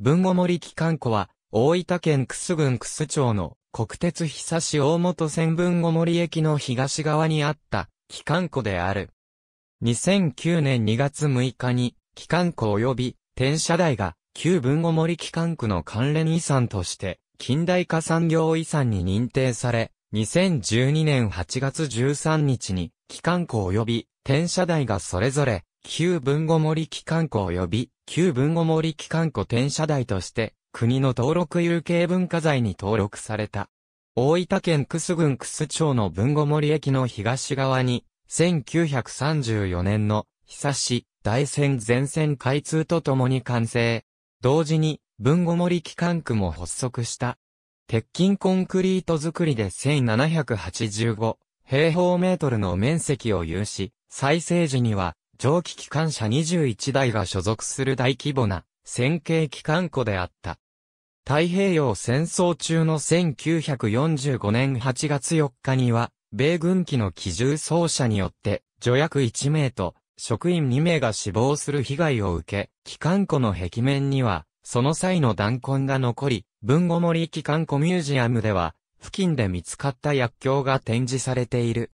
文後森機関庫は、大分県楠郡楠町の国鉄久市大本線文後森駅の東側にあった機関庫である。2009年2月6日に、機関庫及び転車台が旧文後森機関区の関連遺産として近代化産業遺産に認定され、2012年8月13日に機関庫及び転車台がそれぞれ旧文後森機関庫及び旧文後森機関古典社台として、国の登録有形文化財に登録された。大分県楠郡楠町の文後森駅の東側に、1934年の、久し、大戦全線開通とともに完成。同時に、文後森機関区も発足した。鉄筋コンクリート作りで1785平方メートルの面積を有し、再生時には蒸気機関車21台が所属する大規模な戦型機関庫であった。太平洋戦争中の1945年8月4日には、米軍機の機銃奏者によって、助役1名と職員2名が死亡する被害を受け、機関庫の壁面には、その際の弾痕が残り、文後森機関庫ミュージアムでは、付近で見つかった薬莢が展示されている。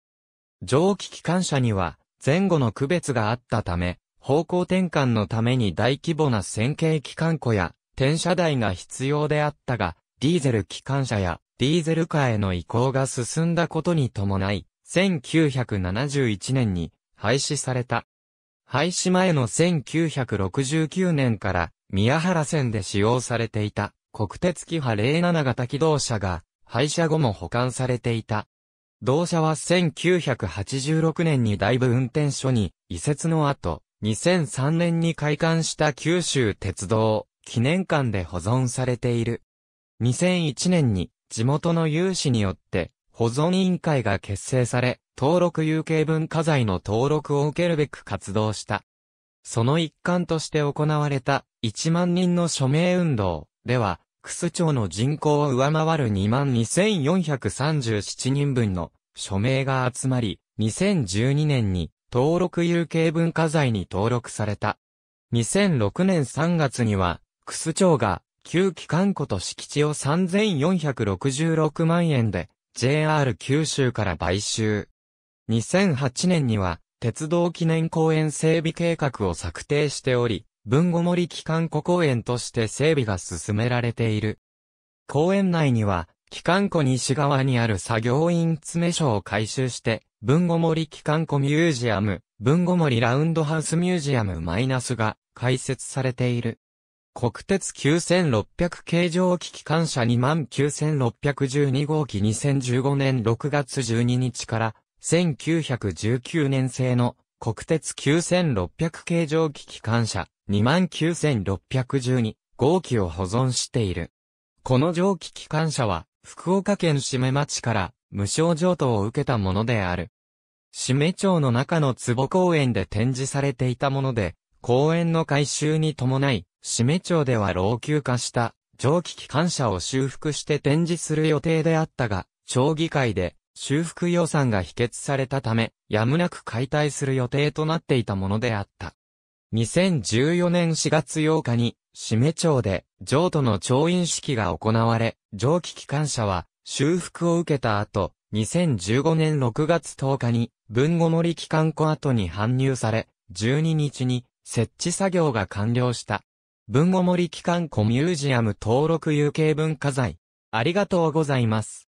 蒸気機関車には、前後の区別があったため、方向転換のために大規模な線形機関庫や転車台が必要であったが、ディーゼル機関車やディーゼル化への移行が進んだことに伴い、1971年に廃止された。廃止前の1969年から宮原線で使用されていた国鉄キハ07型機動車が廃車後も保管されていた。同社は1986年に大部運転所に移設の後、2003年に開館した九州鉄道記念館で保存されている。2001年に地元の有志によって保存委員会が結成され、登録有形文化財の登録を受けるべく活動した。その一環として行われた1万人の署名運動では、クス町の人口を上回る22,437人分の署名が集まり、2012年に登録有形文化財に登録された。2006年3月には、クス町が旧機関庫と敷地を3466万円で JR 九州から買収。2008年には鉄道記念公園整備計画を策定しており、文後森機関庫公園として整備が進められている。公園内には、機関庫西側にある作業員詰所を改修して、文後森機関庫ミュージアム、文後森ラウンドハウスミュージアムマイナスが開設されている。国鉄9600形状機機関車29612号機2015年6月12日から1919年製の国鉄9600形状機機関車29612号機を保存している。この蒸気機関車は、福岡県締め町から無償譲渡を受けたものである。締め町の中の坪公園で展示されていたもので、公園の改修に伴い、締め町では老朽化した蒸気機関車を修復して展示する予定であったが、町議会で修復予算が否決されたため、やむなく解体する予定となっていたものであった。2014年4月8日に、締め町で、譲渡の調印式が行われ、蒸気機関車は、修復を受けた後、2015年6月10日に、文後森機関庫跡に搬入され、12日に、設置作業が完了した。文後森機関庫ミュージアム登録有形文化財。ありがとうございます。